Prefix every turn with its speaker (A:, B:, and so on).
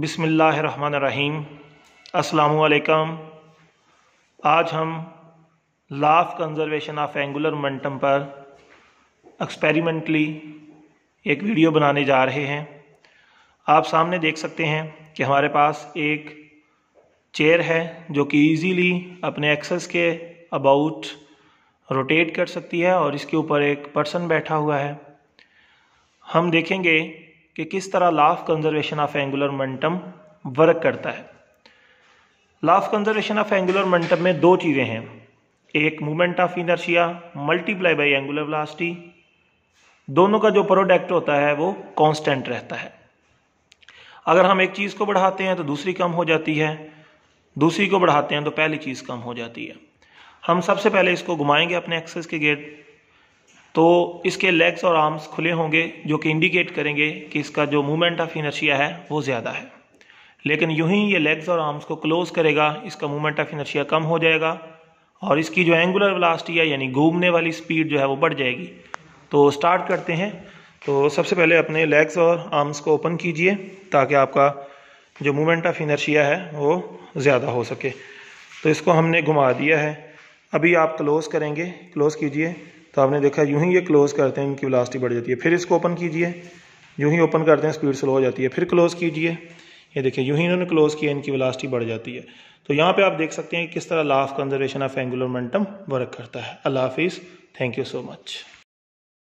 A: बिसमीम् असलकम आज हम law of conservation of angular momentum पर एक्सपेरिमेंटली एक वीडियो बनाने जा रहे हैं आप सामने देख सकते हैं कि हमारे पास एक चेयर है जो कि इजीली अपने एक्सेस के अबाउट रोटेट कर सकती है और इसके ऊपर एक पर्सन बैठा हुआ है हम देखेंगे कि किस तरह law of conservation of angular momentum work करता है law of conservation of angular momentum में दो चीज़ें हैं एक movement of inertia multiply by angular velocity दोनों का जो प्रोडक्ट होता है वो कांस्टेंट रहता है अगर हम एक चीज़ को बढ़ाते हैं तो दूसरी कम हो जाती है दूसरी को बढ़ाते हैं तो पहली चीज़ कम हो जाती है हम सबसे पहले इसको घुमाएंगे अपने एक्सेस के गेट तो इसके लेग्स और आर्म्स खुले होंगे जो कि इंडिकेट करेंगे कि इसका जो मूवमेंट ऑफ इनर्शिया है वो ज़्यादा है लेकिन यूं ही ये लेग्स और आर्म्स को क्लोज करेगा इसका मूवमेंट ऑफ इनर्शिया कम हो जाएगा और इसकी जो एंगुलर वेलोसिटी है यानी घूमने वाली स्पीड जो है वो बढ़ जाएगी तो स्टार्ट करते हैं तो सबसे पहले अपने लेग्स और आर्म्स को ओपन कीजिए ताकि आपका जो मूवमेंट ऑफ इनर्शिया है वो ज़्यादा हो सके तो इसको हमने घुमा दिया है अभी आप क्लोज़ करेंगे क्लोज़ कीजिए तो आपने देखा यूं ही ये क्लोज़ करते हैं इनकी वेलोसिटी बढ़ जाती है फिर इसको ओपन कीजिए यूं ही ओपन करते हैं स्पीड स्लो हो जाती है फिर क्लोज़ कीजिए ये देखिए यूं ही इन्होंने क्लोज़ किया इनकी वेलोसिटी बढ़ जाती है तो यहाँ पे आप देख सकते हैं किस तरह law of conservation of angular momentum work करता है अल्लाह हाफिज़ थैंक यू सो मच